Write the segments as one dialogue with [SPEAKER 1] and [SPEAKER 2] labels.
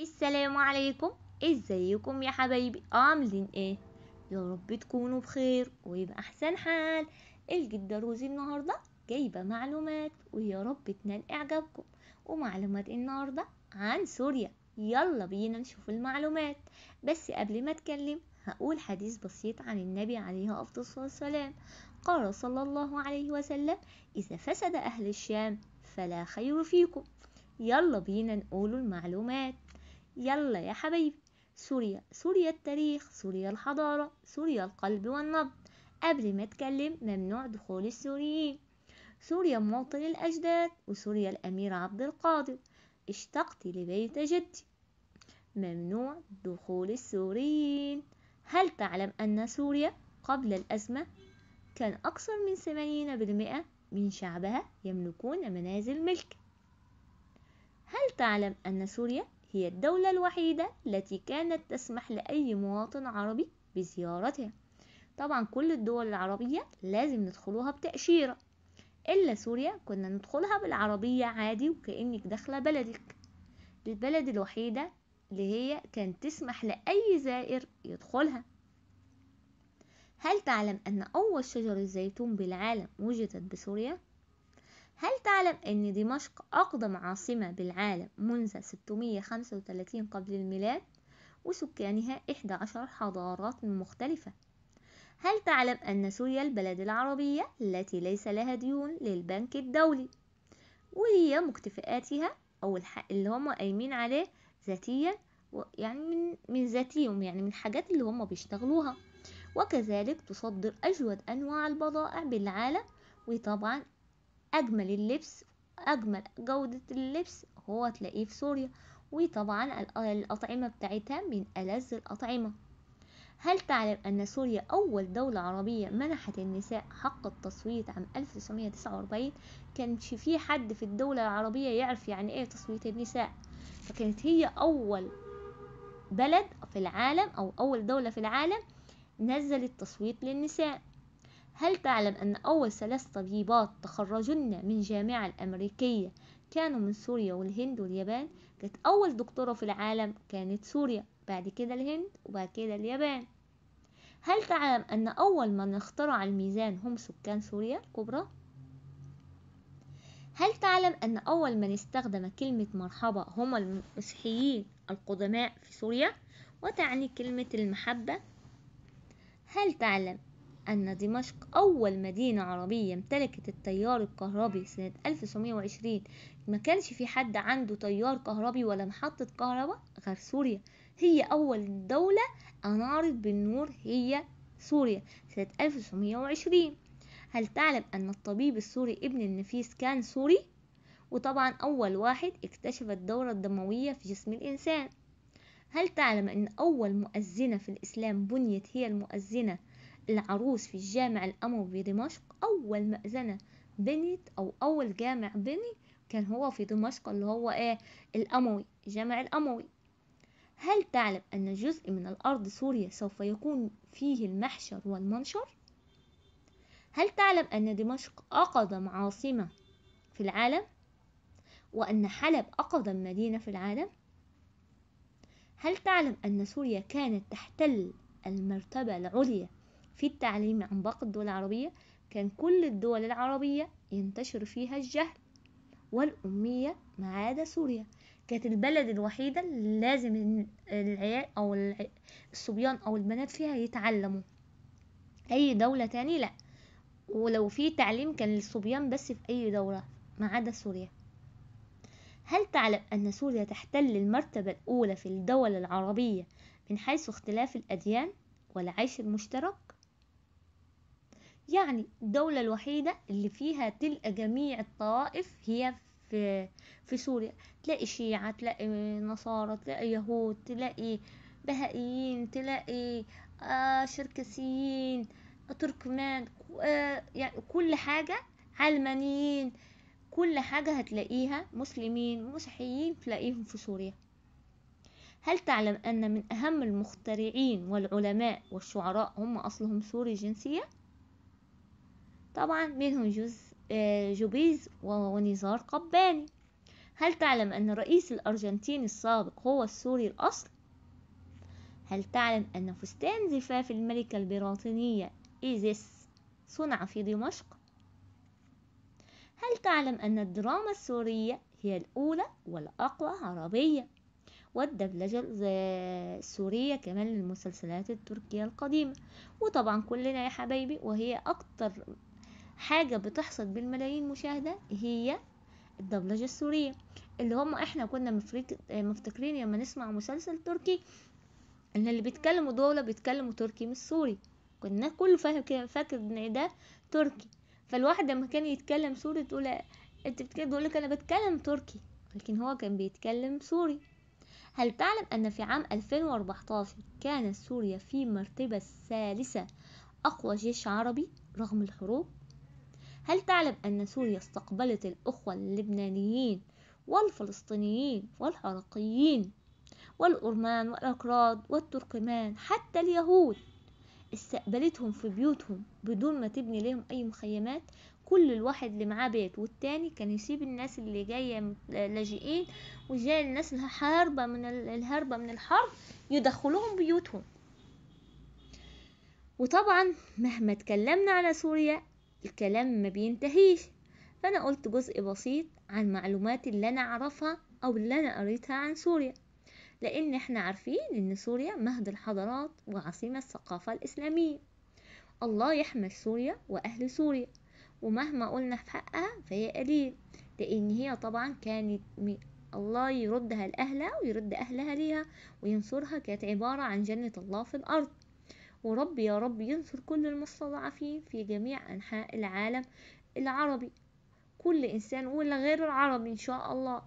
[SPEAKER 1] السلام عليكم ازيكم يا حبايبي عاملين ايه يا رب تكونوا بخير ويبقى احسن حال الجدة روزي النهارده جايبه معلومات ويا رب تنال اعجابكم ومعلومات النهارده عن سوريا يلا بينا نشوف المعلومات بس قبل ما اتكلم هقول حديث بسيط عن النبي عليه افضل الصلاه والسلام قال صلى الله عليه وسلم اذا فسد اهل الشام فلا خير فيكم يلا بينا نقول المعلومات يلا يا حبيبي سوريا سوريا التاريخ سوريا الحضارة سوريا القلب والنبض قبل ما أتكلم ممنوع دخول السوريين سوريا موطن الأجداد وسوريا الأمير عبد القادر اشتقت لبيت جدي ممنوع دخول السوريين هل تعلم أن سوريا قبل الأزمة كان أكثر من 80% من شعبها يملكون منازل ملك هل تعلم أن سوريا هي الدولة الوحيدة التي كانت تسمح لأي مواطن عربي بزيارتها طبعا كل الدول العربية لازم ندخلوها بتأشيرة إلا سوريا كنا ندخلها بالعربية عادي وكأنك داخلة بلدك البلد الوحيدة اللي هي كانت تسمح لأي زائر يدخلها هل تعلم أن أول شجرة زيتون بالعالم وجدت بسوريا؟ نعلم أن دمشق أقدم عاصمة بالعالم منذ 635 قبل الميلاد وسكانها 11 حضارات مختلفة هل تعلم أن سوريا البلد العربية التي ليس لها ديون للبنك الدولي وهي مكتفئاتها أو الحق اللي هم قايمين عليه ذاتيا يعني من من ذاتيهم يعني من الحاجات اللي هم بيشتغلوها وكذلك تصدر أجود أنواع البضائع بالعالم وطبعا أجمل اللبس أجمل جودة اللبس هو تلاقيه في سوريا وطبعا الأطعمة بتاعتها من ألذ الأطعمة هل تعلم أن سوريا أول دولة عربية منحت النساء حق التصويت عام 1949 كانش في حد في الدولة العربية يعرف يعني إيه تصويت النساء فكانت هي أول بلد في العالم أو أول دولة في العالم نزلت تصويت للنساء هل تعلم أن أول ثلاث طبيبات تخرجن من جامعة الأمريكية كانوا من سوريا والهند واليابان كانت أول دكتورة في العالم كانت سوريا بعد كده الهند وبعد كده اليابان هل تعلم أن أول من اخترع الميزان هم سكان سوريا الكبرى؟ هل تعلم أن أول من استخدم كلمة مرحبا هم المسيحيين القدماء في سوريا وتعني كلمة المحبة؟ هل تعلم أن دمشق أول مدينة عربية امتلكت التيار الكهربي سنة 1920 ما كانش في حد عنده تيار كهربي ولا محطة كهرباء غير سوريا هي أول دولة أنارت بالنور هي سوريا سنة 1920 هل تعلم أن الطبيب السوري ابن النفيس كان سوري؟ وطبعا أول واحد اكتشف الدورة الدموية في جسم الإنسان هل تعلم أن أول مؤذنة في الإسلام بنيت هي المؤذنة العروس في الجامع الأموي بدمشق أول مأذنة بنت أو أول جامع بني كان هو في دمشق اللي هو إيه الأموي الجامع الأموي هل تعلم أن جزء من الأرض سوريا سوف يكون فيه المحشر والمنشر؟ هل تعلم أن دمشق أقدم عاصمة في العالم؟ وأن حلب أقدم مدينة في العالم؟ هل تعلم أن سوريا كانت تحتل المرتبة العليا في التعليم عن باقي الدول العربية كان كل الدول العربية ينتشر فيها الجهل والأمية ما عدا سوريا كانت البلد الوحيدة اللي لازم العيال أو الصبيان أو البنات فيها يتعلموا أي دولة تاني لأ ولو في تعليم كان للصبيان بس في أي دولة ما عدا سوريا هل تعلم أن سوريا تحتل المرتبة الأولى في الدول العربية من حيث اختلاف الأديان والعيش المشترك؟ يعني الدولة الوحيدة اللي فيها تلقى جميع الطوائف هي في, في سوريا تلاقي شيعة تلاقي نصارى تلاقي يهود تلاقي بهائيين تلاقي آه شركسيين تركمان آه يعني كل حاجة علمانيين كل حاجة هتلاقيها مسلمين مسيحيين تلاقيهم في سوريا هل تعلم أن من أهم المخترعين والعلماء والشعراء هم أصلهم سوري جنسية؟ طبعا منهم جوز آه، جوبيز ونزار قباني هل تعلم أن الرئيس الأرجنتيني السابق هو السوري الأصل؟ هل تعلم أن فستان زفاف الملكة البريطانية إيزيس صنع في دمشق؟ هل تعلم أن الدراما السورية هي الأولى والأقوى عربية والدبلجة السورية كمان للمسلسلات التركية القديمة وطبعا كلنا يا حبايبي وهي أكتر حاجة بتحصد بالملايين مشاهدة هي الدبلجة السورية اللي هم احنا كنا مفتكرين لما نسمع مسلسل تركي ان اللي بيتكلموا دولة بيتكلموا تركي مش سوري كنا كله فاهم كده فاكر ان ده تركي فالواحد لما كان يتكلم سوري تقول انت بتكلم لك انا بتكلم تركي لكن هو كان بيتكلم سوري هل تعلم أن في عام 2014 كانت سوريا في مرتبة الثالثة أقوى جيش عربي رغم الحروب هل تعلم أن سوريا استقبلت الأخوة اللبنانيين والفلسطينيين والعراقيين والأرمان والأكراد والتركمان حتى اليهود استقبلتهم في بيوتهم بدون ما تبني لهم أي مخيمات كل الواحد اللي معاه بيت والتاني كان يسيب الناس اللي جاية لاجئين وجاي الناس الهاربة من الهربة من الحرب يدخلوهم بيوتهم وطبعا مهما اتكلمنا على سوريا الكلام ما بينتهيش فأنا قلت جزء بسيط عن معلومات اللي أنا أعرفها أو اللي أنا قريتها عن سوريا لأن احنا عارفين إن سوريا مهد الحضارات وعاصمة الثقافة الإسلامية الله يحمل سوريا وأهل سوريا ومهما قلنا في حقها فهي قليل لأن هي طبعا كانت الله يردها لأهلها ويرد أهلها ليها وينصرها كانت عبارة عن جنة الله في الأرض ورب يا رب ينصر كل المستضعفين في جميع أنحاء العالم العربي كل إنسان ولا غير العربي إن شاء الله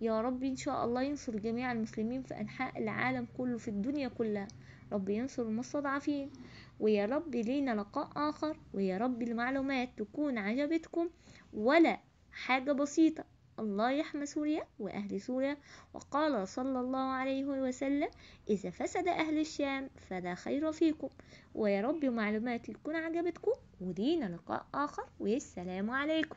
[SPEAKER 1] يا رب إن شاء الله ينصر جميع المسلمين في أنحاء العالم كله في الدنيا كلها رب ينصر المستضعفين ويا رب لينا لقاء آخر ويا رب المعلومات تكون عجبتكم ولا حاجة بسيطة الله يحمى سوريا وأهل سوريا وقال صلى الله عليه وسلم إذا فسد أهل الشام فلا خير فيكم ويا رب معلومات تكون عجبتكم ودينا لقاء آخر والسلام عليكم